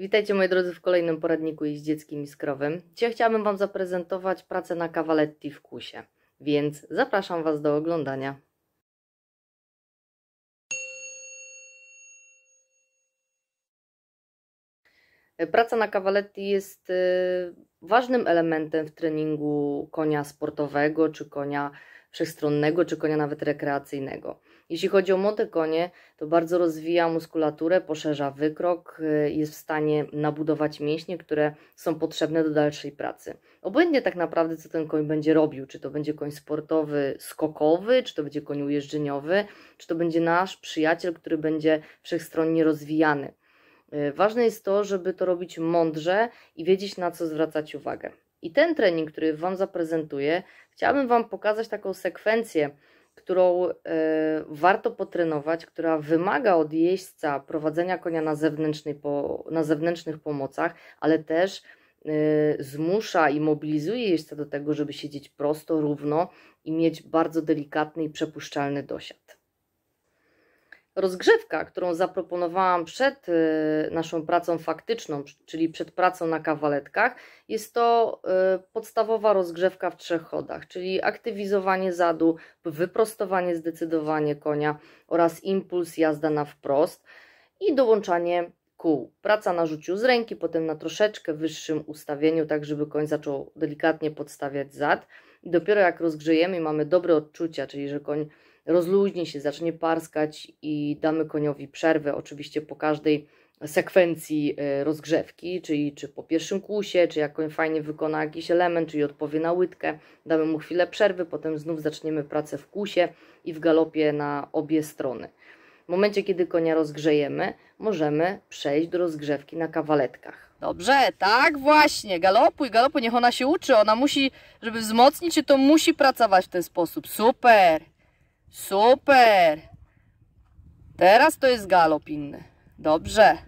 Witajcie moi drodzy w kolejnym poradniku jeździeckimi z skrowym. Dzisiaj chciałabym Wam zaprezentować pracę na Cavaletti w kusie, więc zapraszam Was do oglądania. Praca na Cavaletti jest y, ważnym elementem w treningu konia sportowego, czy konia wszechstronnego, czy konia nawet rekreacyjnego. Jeśli chodzi o młode konie, to bardzo rozwija muskulaturę, poszerza wykrok, y, jest w stanie nabudować mięśnie, które są potrzebne do dalszej pracy. Obojętnie tak naprawdę, co ten koń będzie robił, czy to będzie koń sportowy, skokowy, czy to będzie koń ujeżdżeniowy, czy to będzie nasz przyjaciel, który będzie wszechstronnie rozwijany. Y, ważne jest to, żeby to robić mądrze i wiedzieć, na co zwracać uwagę. I ten trening, który Wam zaprezentuję, chciałabym Wam pokazać taką sekwencję, którą e, warto potrenować, która wymaga od jeźdźca prowadzenia konia na, zewnętrznej po, na zewnętrznych pomocach, ale też e, zmusza i mobilizuje jeźdźca do tego, żeby siedzieć prosto, równo i mieć bardzo delikatny i przepuszczalny dosiad. Rozgrzewka, którą zaproponowałam przed y, naszą pracą faktyczną, czyli przed pracą na kawaletkach, jest to y, podstawowa rozgrzewka w trzech chodach, czyli aktywizowanie zadu, wyprostowanie zdecydowanie konia oraz impuls jazda na wprost i dołączanie kół. Praca na rzuciu z ręki, potem na troszeczkę wyższym ustawieniu, tak żeby koń zaczął delikatnie podstawiać zad. I dopiero jak rozgrzejemy i mamy dobre odczucia, czyli że koń rozluźni się, zacznie parskać i damy koniowi przerwę, oczywiście po każdej sekwencji e, rozgrzewki, czyli czy po pierwszym kusie, czy jak koń fajnie wykona jakiś element, czyli odpowie na łydkę, damy mu chwilę przerwy, potem znów zaczniemy pracę w kusie i w galopie na obie strony. W momencie, kiedy konia rozgrzejemy, możemy przejść do rozgrzewki na kawaletkach. Dobrze, tak właśnie, galopuj, galopuj, niech ona się uczy, ona musi, żeby wzmocnić się, to musi pracować w ten sposób, super! Super! Teraz to jest galop inny. Dobrze.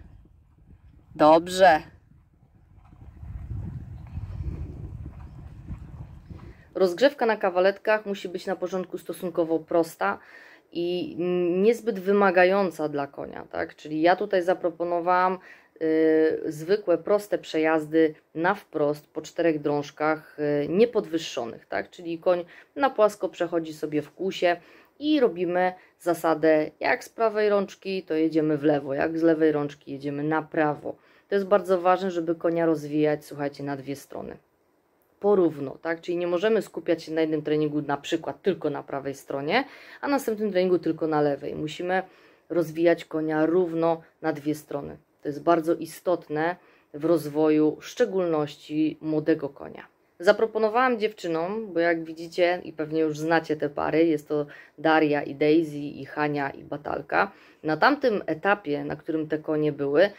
Dobrze. Rozgrzewka na kawaletkach musi być na porządku stosunkowo prosta i niezbyt wymagająca dla konia, tak? Czyli ja tutaj zaproponowałam y, zwykłe, proste przejazdy na wprost po czterech drążkach y, niepodwyższonych, tak? czyli koń na płasko przechodzi sobie w kłusie, i robimy zasadę jak z prawej rączki to jedziemy w lewo, jak z lewej rączki jedziemy na prawo. To jest bardzo ważne, żeby konia rozwijać, słuchajcie, na dwie strony. Porówno, tak? Czyli nie możemy skupiać się na jednym treningu na przykład tylko na prawej stronie, a na następnym treningu tylko na lewej. Musimy rozwijać konia równo na dwie strony. To jest bardzo istotne w rozwoju w szczególności młodego konia. Zaproponowałam dziewczynom, bo jak widzicie i pewnie już znacie te pary, jest to Daria i Daisy i Hania i Batalka. Na tamtym etapie, na którym te konie były,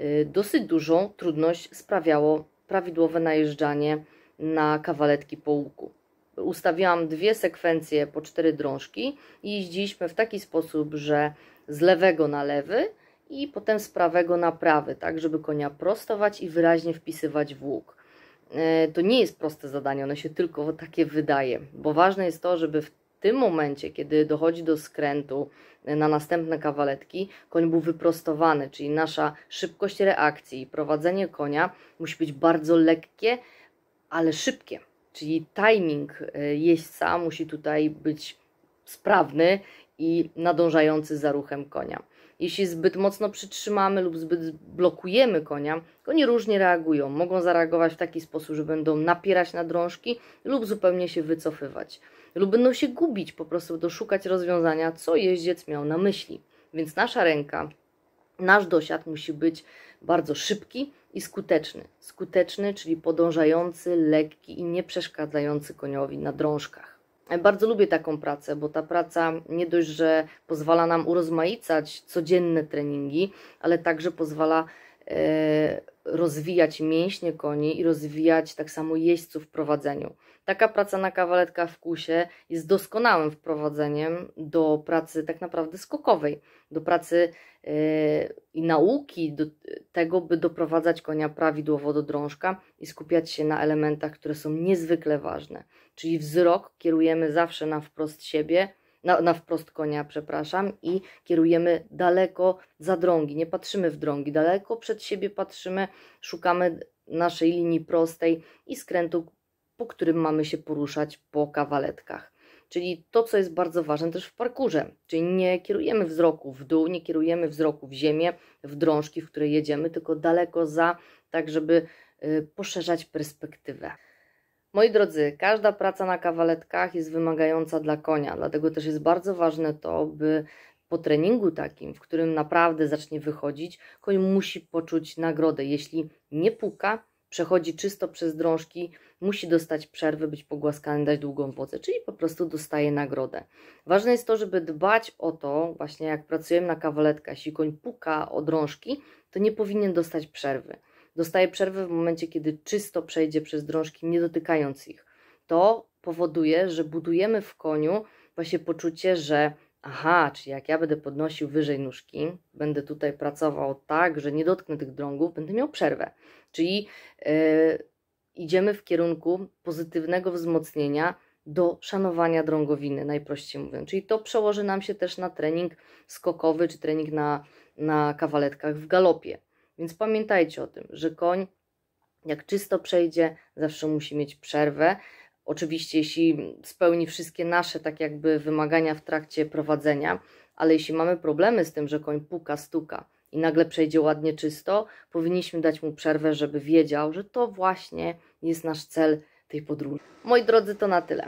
y, dosyć dużą trudność sprawiało prawidłowe najeżdżanie na kawaletki po łuku. Ustawiłam dwie sekwencje po cztery drążki i jeździliśmy w taki sposób, że z lewego na lewy i potem z prawego na prawy, tak żeby konia prostować i wyraźnie wpisywać w łuk. E, to nie jest proste zadanie, ono się tylko takie wydaje, bo ważne jest to, żeby w tym momencie, kiedy dochodzi do skrętu e, na następne kawaletki, koń był wyprostowany, czyli nasza szybkość reakcji i prowadzenie konia musi być bardzo lekkie, ale szybkie. Czyli timing e, jeźdźca musi tutaj być sprawny i nadążający za ruchem konia. Jeśli zbyt mocno przytrzymamy lub zbyt blokujemy konia, konie różnie reagują. Mogą zareagować w taki sposób, że będą napierać na drążki lub zupełnie się wycofywać. Lub będą się gubić, po prostu doszukać rozwiązania, co jeździec miał na myśli. Więc nasza ręka, nasz dosiad musi być bardzo szybki i skuteczny. Skuteczny, czyli podążający, lekki i nieprzeszkadzający koniowi na drążkach. Bardzo lubię taką pracę, bo ta praca nie dość, że pozwala nam urozmaicać codzienne treningi, ale także pozwala Y, rozwijać mięśnie koni i rozwijać tak samo jeźdźców w prowadzeniu. Taka praca na kawaletka w kusie jest doskonałym wprowadzeniem do pracy tak naprawdę skokowej, do pracy y, i nauki do tego, by doprowadzać konia prawidłowo do drążka i skupiać się na elementach, które są niezwykle ważne. Czyli wzrok kierujemy zawsze na wprost siebie, na, na wprost konia, przepraszam, i kierujemy daleko za drągi, nie patrzymy w drągi, daleko przed siebie patrzymy, szukamy naszej linii prostej i skrętu, po którym mamy się poruszać po kawaletkach. Czyli to, co jest bardzo ważne też w parkurze, czyli nie kierujemy wzroku w dół, nie kierujemy wzroku w ziemię, w drążki, w które jedziemy, tylko daleko za, tak żeby y, poszerzać perspektywę. Moi drodzy, każda praca na kawaletkach jest wymagająca dla konia, dlatego też jest bardzo ważne to, by po treningu takim, w którym naprawdę zacznie wychodzić, koń musi poczuć nagrodę. Jeśli nie puka, przechodzi czysto przez drążki, musi dostać przerwy, być pogłaskany, dać długą wodę, czyli po prostu dostaje nagrodę. Ważne jest to, żeby dbać o to, właśnie jak pracujemy na kawaletkach, jeśli koń puka o drążki, to nie powinien dostać przerwy. Dostaje przerwę w momencie, kiedy czysto przejdzie przez drążki, nie dotykając ich. To powoduje, że budujemy w koniu właśnie poczucie, że aha, czyli jak ja będę podnosił wyżej nóżki, będę tutaj pracował tak, że nie dotknę tych drągów, będę miał przerwę. Czyli yy, idziemy w kierunku pozytywnego wzmocnienia do szanowania drągowiny, najprościej mówiąc. Czyli to przełoży nam się też na trening skokowy czy trening na, na kawaletkach w galopie. Więc pamiętajcie o tym, że koń jak czysto przejdzie, zawsze musi mieć przerwę. Oczywiście, jeśli spełni wszystkie nasze, tak jakby, wymagania w trakcie prowadzenia, ale jeśli mamy problemy z tym, że koń puka, stuka i nagle przejdzie ładnie czysto, powinniśmy dać mu przerwę, żeby wiedział, że to właśnie jest nasz cel tej podróży. Moi drodzy, to na tyle.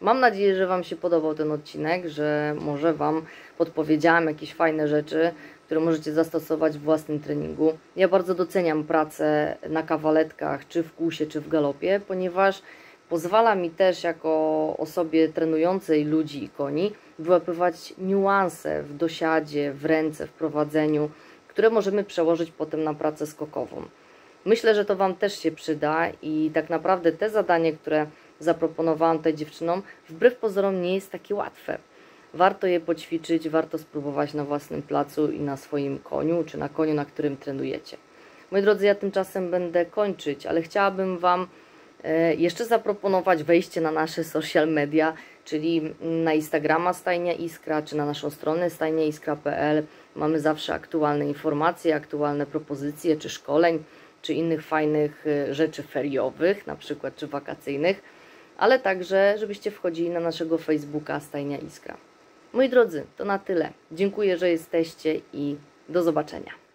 Mam nadzieję, że Wam się podobał ten odcinek, że może Wam podpowiedziałam jakieś fajne rzeczy, które możecie zastosować w własnym treningu. Ja bardzo doceniam pracę na kawaletkach, czy w kusie, czy w galopie, ponieważ pozwala mi też jako osobie trenującej ludzi i koni wyłapywać niuanse w dosiadzie, w ręce, w prowadzeniu, które możemy przełożyć potem na pracę skokową. Myślę, że to Wam też się przyda i tak naprawdę te zadanie, które zaproponowałam tej dziewczynom, wbrew pozorom nie jest takie łatwe. Warto je poćwiczyć, warto spróbować na własnym placu i na swoim koniu, czy na koniu, na którym trenujecie. Moi drodzy, ja tymczasem będę kończyć, ale chciałabym Wam e, jeszcze zaproponować wejście na nasze social media, czyli na Instagrama Stajnia Iskra, czy na naszą stronę stajniaiskra.pl. Mamy zawsze aktualne informacje, aktualne propozycje, czy szkoleń, czy innych fajnych e, rzeczy feriowych, na przykład, czy wakacyjnych, ale także, żebyście wchodzili na naszego Facebooka Stajnia Iskra. Moi drodzy, to na tyle. Dziękuję, że jesteście i do zobaczenia.